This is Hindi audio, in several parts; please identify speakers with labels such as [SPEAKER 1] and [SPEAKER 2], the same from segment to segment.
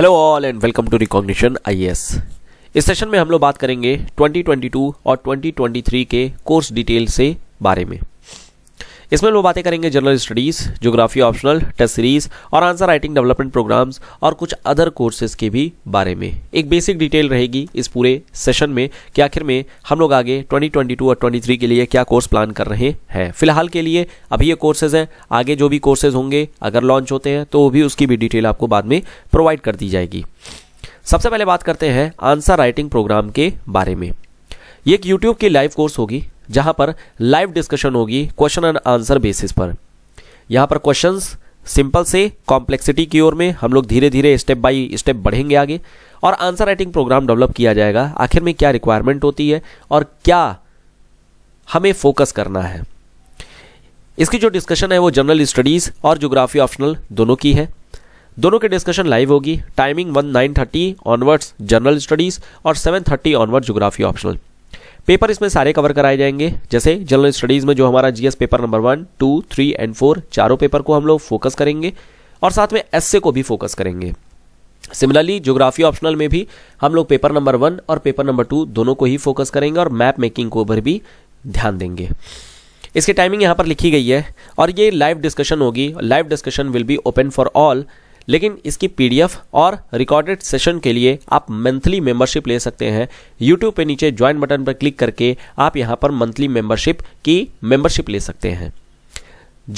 [SPEAKER 1] hello all and welcome to recognition IAS इस सेशन में हम लोग बात करेंगे 2022 और 2023 के कोर्स डिटेल से बारे में इसमें वो बातें करेंगे general studies geography optional test series और आंसर राइटिंग डेवलपमेंट प्रोग्राम्स और कुछ अदर कोर्सेज के भी बारे में एक बेसिक डिटेल रहेगी इस पूरे सेशन में कि आखिर में हम लोग आगे 2022 और 23 के लिए क्या कोर्स प्लान कर रहे हैं फिलहाल के लिए अभी ये कोर्सेज हैं आगे जो भी कोर्सेज होंगे अगर लॉन्च होते हैं तो भी उसकी भी डिटेल आपको बाद में प्रोवाइड कर दी जाएगी सबसे पहले बात करते हैं आंसर राइटिंग प्रोग्राम के बारे में ये एक यूट्यूब की लाइव कोर्स होगी जहां पर लाइव डिस्कशन होगी क्वेश्चन एंड आंसर बेसिस पर यहां पर क्वेश्चंस सिंपल से कॉम्प्लेक्सिटी की ओर में हम लोग धीरे धीरे स्टेप बाय स्टेप बढ़ेंगे आगे और आंसर राइटिंग प्रोग्राम डेवलप किया जाएगा आखिर में क्या रिक्वायरमेंट होती है और क्या हमें फोकस करना है इसकी जो डिस्कशन है वो जनरल स्टडीज़ और ज्योग्राफी ऑप्शनल दोनों की है दोनों की डिस्कशन लाइव होगी timing one nine thirty onwards general studies और seven thirty onward geography optional paper इसमें सारे कवर कराए जाएंगे जैसे जनरल स्टडीज में जो हमारा GS paper number one two three and four चारों पेपर को हम लोग फोकस करेंगे और साथ में एस को भी फोकस करेंगे सिमिलरली ज्योग्राफी ऑप्शनल में भी हम लोग पेपर नंबर वन और पेपर नंबर टू दोनों को ही फोकस करेंगे और मैप मेकिंग को ऊपर भी ध्यान देंगे इसकी टाइमिंग यहाँ पर लिखी गई है और ये लाइव डिस्कशन होगी live discussion will be open for all लेकिन इसकी पीडीएफ और रिकॉर्डेड सेशन के लिए आप मंथली मेंबरशिप ले सकते हैं यूट्यूब पे नीचे ज्वाइन बटन पर क्लिक करके आप यहाँ पर मंथली मेंबरशिप की मेंबरशिप ले सकते हैं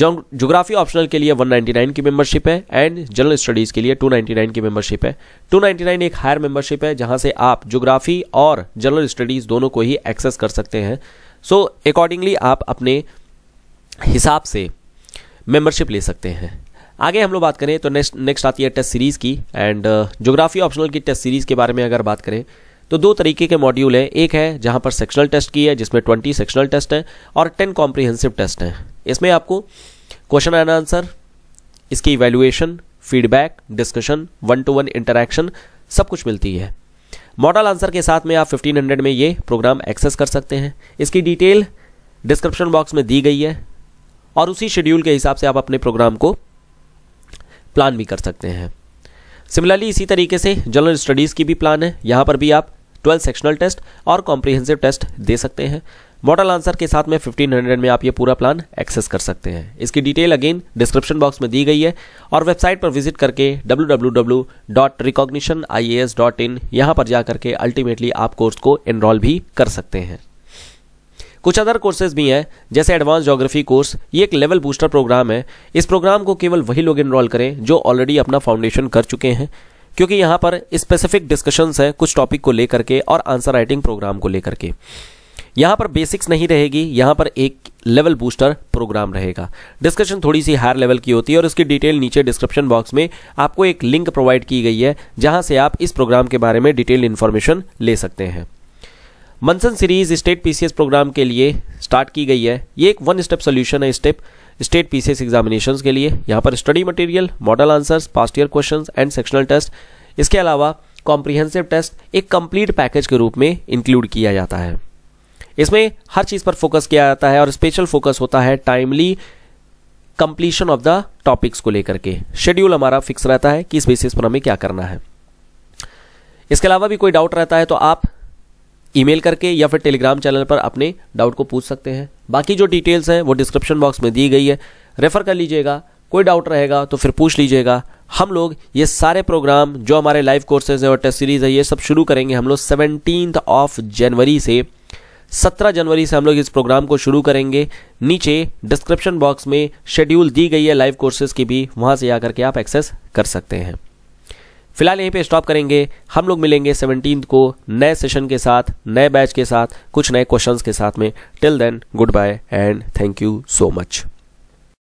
[SPEAKER 1] जोग्राफी ऑप्शनल के लिए 199 की मेंबरशिप है एंड जनरल स्टडीज़ के लिए 299 की मेंबरशिप है 299 एक हायर मेंबरशिप है जहां से आप जोग्राफी और जनरल स्टडीज़ दोनों को ही एक्सेस कर सकते हैं सो so, अकॉर्डिंगली आप अपने हिसाब से मेंबरशिप ले सकते हैं आगे हम लोग बात करें तो नेक्स्ट नेक्स्ट आती है टेस्ट सीरीज़ की एंड जोग्राफी ऑप्शनल की टेस्ट सीरीज़ के बारे में अगर बात करें तो दो तरीके के मॉड्यूल हैं एक है जहाँ पर सेक्शनल टेस्ट की है जिसमें ट्वेंटी सेक्शनल टेस्ट हैं और टेन कॉम्प्रीहेंसिव टेस्ट हैं इसमें आपको क्वेश्चन एंड आंसर इसकी evaluation feedback discussion one to one interaction सब कुछ मिलती है मॉडल आंसर के साथ में आप 1500 में ये प्रोग्राम एक्सेस कर सकते हैं इसकी डिटेल डिस्क्रिप्शन बॉक्स में दी गई है और उसी शेड्यूल के हिसाब से आप अपने प्रोग्राम को प्लान भी कर सकते हैं सिमिलरली इसी तरीके से जनरल स्टडीज़ की भी प्लान है यहाँ पर भी आप ट्वेल्थ सेक्शनल टेस्ट और कॉम्प्रीहेंसिव टेस्ट दे सकते हैं मॉडल आंसर के साथ में 1500 में आप ये पूरा प्लान एक्सेस कर सकते हैं इसकी डिटेल अगेन डिस्क्रिप्शन बॉक्स में दी गई है और वेबसाइट पर विजिट करके www.recognitionis.in यहाँ पर जा करके अल्टीमेटली आप कोर्स को एनरोल भी कर सकते हैं कुछ अदर कोर्सेज भी हैं जैसे एडवांस जोग्राफी कोर्स ये एक लेवल बूस्टर प्रोग्राम है इस प्रोग्राम को केवल वही लोग इनरोल करें जो ऑलरेडी अपना फाउंडेशन कर चुके हैं क्योंकि यहाँ पर स्पेसिफिक डिस्कशंस हैं कुछ टॉपिक को लेकर के और आंसर राइटिंग प्रोग्राम को लेकर के यहाँ पर बेसिक्स नहीं रहेगी यहाँ पर एक लेवल बूस्टर प्रोग्राम रहेगा डिस्कशन थोड़ी सी हायर लेवल की होती है और इसकी डिटेल नीचे डिस्क्रिप्शन बॉक्स में आपको एक लिंक प्रोवाइड की गई है जहाँ से आप इस प्रोग्राम के बारे में डिटेल इन्फॉर्मेशन ले सकते हैं मनसन सीरीज स्टेट पीसीएस प्रोग्राम के लिए स्टार्ट की गई है ये एक वन स्टेप सोल्यूशन है स्टेप स्टेट पीसीएस एग्जामिनेशंस के लिए यहाँ पर study material model answers past year question and sectional test इसके अलावा कॉम्प्रिहेंसिव टेस्ट एक कंप्लीट पैकेज के रूप में इंक्लूड किया जाता है इसमें हर चीज़ पर फोकस किया जाता है और स्पेशल फोकस होता है timely completion of the topics को लेकर के शेड्यूल हमारा फिक्स रहता है कि इस बेसिस पर हमें क्या करना है इसके अलावा भी कोई डाउट रहता है तो आप ईमेल करके या फिर टेलीग्राम चैनल पर अपने डाउट को पूछ सकते हैं बाकी जो डिटेल्स हैं वो डिस्क्रिप्शन बॉक्स में दी गई है रेफ़र कर लीजिएगा कोई डाउट रहेगा तो फिर पूछ लीजिएगा हम लोग ये सारे प्रोग्राम जो हमारे लाइव कोर्सेज हैं और टेस्ट सीरीज़ है ये सब शुरू करेंगे हम लोग सेवनटीन ऑफ जनवरी से सत्रह जनवरी से हम लोग इस प्रोग्राम को शुरू करेंगे नीचे डिस्क्रिप्शन बॉक्स में शेड्यूल दी गई है लाइव कोर्सेज की भी वहाँ से आकर के आप एक्सेस कर सकते हैं फिलहाल यहीं पे स्टॉप करेंगे हम लोग मिलेंगे सेवनटीन को नए सेशन के साथ नए बैच के साथ कुछ नए क्वेश्चंस के साथ में till then goodbye and thank you so much